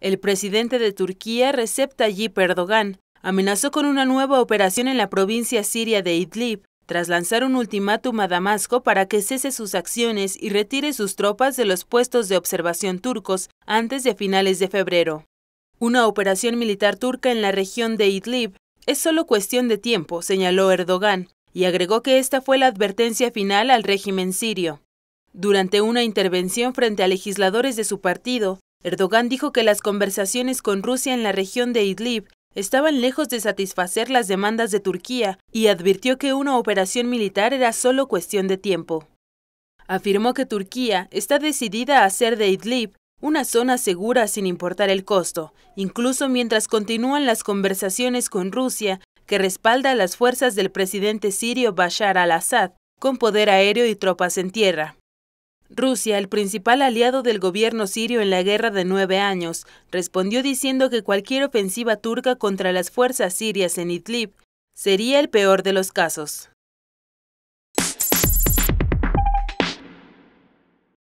El presidente de Turquía, Recep Tayyip Erdogan, amenazó con una nueva operación en la provincia siria de Idlib, tras lanzar un ultimátum a Damasco para que cese sus acciones y retire sus tropas de los puestos de observación turcos antes de finales de febrero. Una operación militar turca en la región de Idlib es solo cuestión de tiempo, señaló Erdogan, y agregó que esta fue la advertencia final al régimen sirio. Durante una intervención frente a legisladores de su partido, Erdogan dijo que las conversaciones con Rusia en la región de Idlib estaban lejos de satisfacer las demandas de Turquía y advirtió que una operación militar era solo cuestión de tiempo. Afirmó que Turquía está decidida a hacer de Idlib una zona segura sin importar el costo, incluso mientras continúan las conversaciones con Rusia, que respalda a las fuerzas del presidente sirio Bashar al-Assad, con poder aéreo y tropas en tierra. Rusia, el principal aliado del gobierno sirio en la guerra de nueve años, respondió diciendo que cualquier ofensiva turca contra las fuerzas sirias en Idlib sería el peor de los casos.